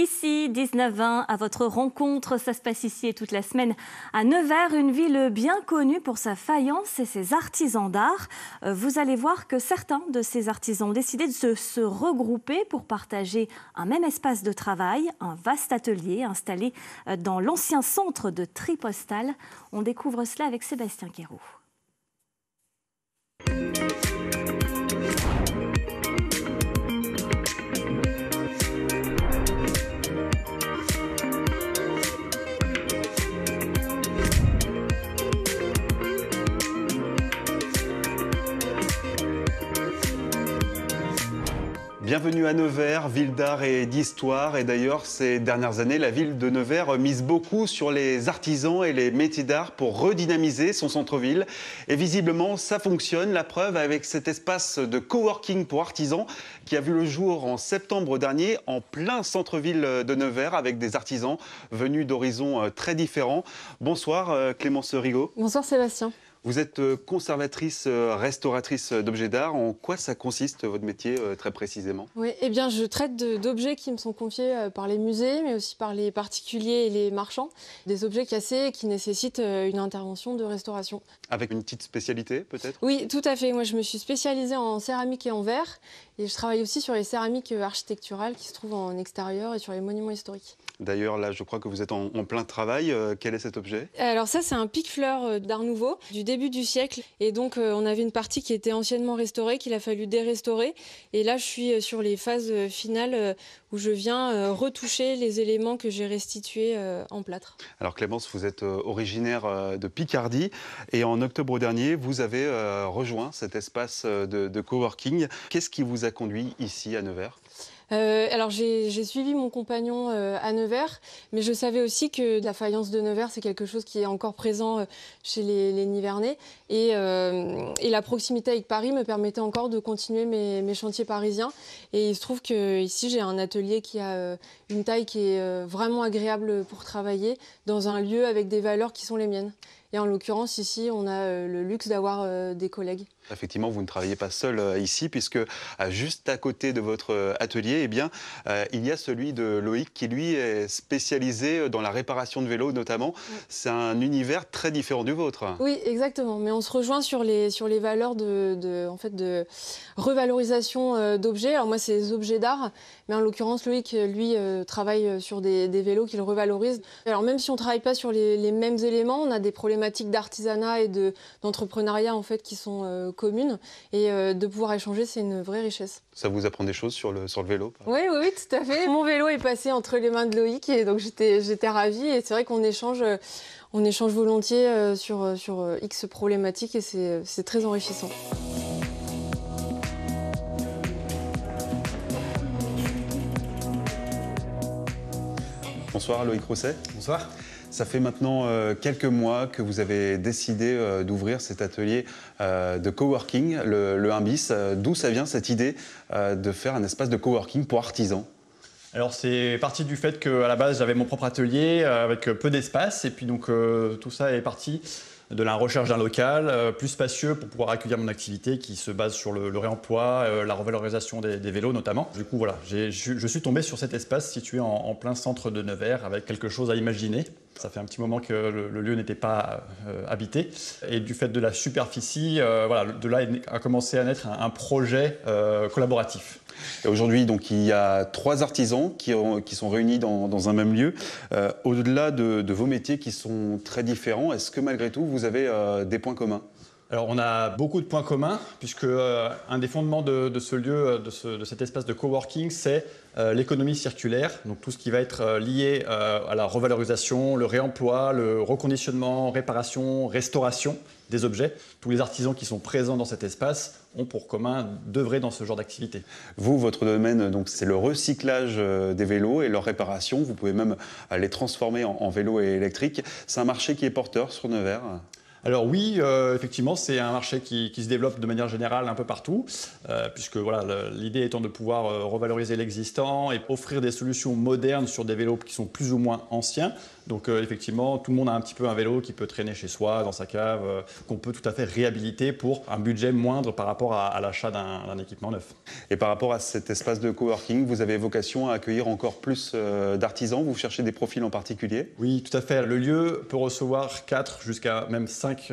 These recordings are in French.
ici, 19-20, à votre rencontre. Ça se passe ici et toute la semaine à Nevers, une ville bien connue pour sa faïence et ses artisans d'art. Euh, vous allez voir que certains de ces artisans ont décidé de se, regrouper pour partager un même espace de travail, un vaste atelier installé euh, dans l'ancien centre de Tripostal. On découvre cela avec Sébastien Quéroux. Bienvenue à Nevers, ville d'art et d'histoire. Et d'ailleurs, ces dernières années, la ville de Nevers mise beaucoup sur les artisans et les métiers d'art pour redynamiser son centre-ville. Et visiblement, ça fonctionne. La preuve avec cet espace de coworking pour artisans qui a vu le jour en septembre dernier en plein centre-ville de Nevers avec des artisans venus d'horizons euh, très différents. Bonsoir euh, Clémence Rigaud. Bonsoir Sébastien. Vous êtes euh, conservatrice, euh, restauratrice euh, d'objets d'art. En quoi ça consiste votre métier très précisément Oui, eh bien, je traite d'objets qui me sont confiés par les musées, mais aussi par les particuliers et les marchands. Des objets cassés qui nécessitent une intervention de restauration. Avec une petite spécialité peut-être Oui, tout à fait. Moi, je me suis spécialisée en céramique et en verre. Et je travaille aussi sur les céramiques euh, architecturales qui se trouvent en extérieur et sur les monuments historiques. D'ailleurs, là, je crois que vous êtes en, plein travail. Euh, quel est cet objet Alors ça, c'est un pic fleur euh, d'Art Nouveau du début du siècle. Et donc, on avait une partie qui était anciennement restaurée, qu'il a fallu dérestaurer. Et là, je suis sur les phases finales où je viens retoucher les éléments que j'ai restitués en plâtre. Alors Clémence, vous êtes originaire de Picardie et en octobre dernier, vous avez rejoint cet espace de, de coworking. Qu'est-ce qui vous a conduit ici à Nevers euh, alors j'ai suivi mon compagnon euh, à Nevers, mais je savais aussi que la faïence de Nevers, c'est quelque chose qui est encore présent euh, chez les, Nivernais. Et, la proximité avec Paris me permettait encore de continuer mes, mes chantiers parisiens. Et il se trouve que ici j'ai un atelier qui a une taille qui est vraiment agréable pour travailler, dans un lieu avec des valeurs qui sont les miennes. Et en l'occurrence, ici, on a euh, le luxe d'avoir euh, des collègues. Effectivement, vous ne travaillez pas seul euh, ici, puisque juste à côté de votre atelier, eh bien, il y a celui de Loïc, qui lui est spécialisé dans la réparation de vélos notamment. C'est un univers très différent du vôtre. Oui, exactement. Mais on se rejoint sur les, sur les valeurs de, en fait, de revalorisation d'objets. Alors moi, c'est des objets d'art, mais en l'occurrence, Loïc, lui, travaille sur des, vélos qu'il revalorise. Alors même si on ne travaille pas sur les mêmes éléments, on a des problèmes d'artisanat et d'entrepreneuriat en fait qui sont euh, communes et euh, de pouvoir échanger c'est une vraie richesse. Ça vous apprend des choses sur le, sur le vélo oui, oui, oui, tout à fait. Mon vélo est passé entre les mains de Loïc et donc j'étais ravie et c'est vrai qu'on échange, euh, on échange volontiers sur, sur X problématiques et c'est très enrichissant. Bonsoir Loïc Rousset. Bonsoir. Ça fait maintenant euh, quelques mois que vous avez décidé euh, d'ouvrir cet atelier euh, de coworking, le, le D'où ça vient cette idée de faire un espace de coworking pour artisans alors c'est parti du fait qu'à la base j'avais mon propre atelier avec peu d'espace et puis donc tout ça est parti de la recherche d'un local plus spacieux pour pouvoir accueillir mon activité qui se base sur le, réemploi, la revalorisation des, vélos notamment. Du coup, voilà, je suis tombé sur cet espace situé en, plein centre de Nevers avec quelque chose à imaginer. Ça fait un petit moment que le, lieu n'était pas euh, habité. Et du fait de la superficie, euh, voilà, de là a commencé à naître un, projet euh, collaboratif. collaboratif. Aujourd'hui, donc, il y a trois artisans qui, qui sont réunis dans, dans, un même lieu. Au-delà de, vos métiers qui sont très différents, est-ce que malgré tout, vous avez des points communs alors on a beaucoup de points communs, puisque euh, un des fondements de, ce lieu, euh, de, cet espace de coworking, c'est euh, l'économie circulaire, donc tout ce qui va être lié à la revalorisation, le réemploi, le reconditionnement, réparation, restauration des objets. Tous les artisans qui sont présents dans cet espace ont pour commun d'œuvrer dans ce genre d'activité. Vous, votre domaine, donc c'est le recyclage des vélos et leur réparation. Vous pouvez même les transformer en, en vélos électriques. C'est un marché qui est porteur sur Nevers. Alors oui, euh, effectivement, c'est un marché qui, se développe de manière générale un peu partout, euh, puisque voilà, l'idée étant de pouvoir euh, revaloriser l'existant et offrir des solutions modernes sur des vélos qui sont plus ou moins anciens. Donc euh, effectivement, tout le monde a un petit peu un vélo qui peut traîner chez soi, dans sa cave, euh, qu'on peut tout à fait réhabiliter pour un budget moindre par rapport à, l'achat d'un équipement neuf. Et par rapport à cet espace de coworking, vous avez vocation à accueillir encore plus euh, d'artisans Vous cherchez des profils en particulier Oui, tout à fait. Le lieu peut recevoir 4 jusqu'à même 5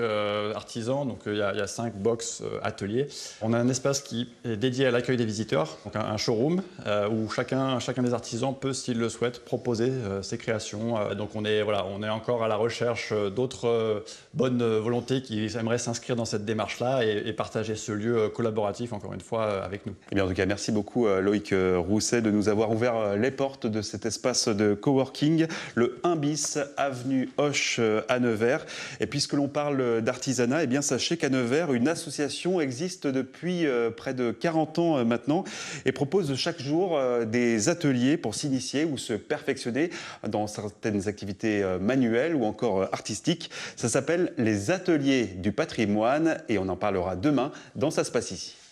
artisans, donc il y, a 5 box ateliers. On a un espace qui est dédié à l'accueil des visiteurs, donc un, showroom où chacun, chacun des artisans peut, s'il le souhaite, proposer ses créations. donc voilà, on est encore à la recherche euh, d'autres euh, bonnes euh, volontés qui aimeraient s'inscrire dans cette démarche-là et, partager ce lieu collaboratif, encore une fois, avec nous. Et eh bien, en tout cas, merci beaucoup Loïc Rousset de nous avoir ouvert les portes de cet espace de coworking, le 1 bis avenue Hoche à Nevers. Et puisque l'on parle d'artisanat, et eh bien sachez qu'à Nevers, une association existe depuis près de 40 ans maintenant et propose chaque jour des ateliers pour s'initier ou se perfectionner dans certaines activités activités euh, manuelles ou encore euh, artistiques. Ça s'appelle les ateliers du patrimoine et on en parlera demain dans Ça se passe ici.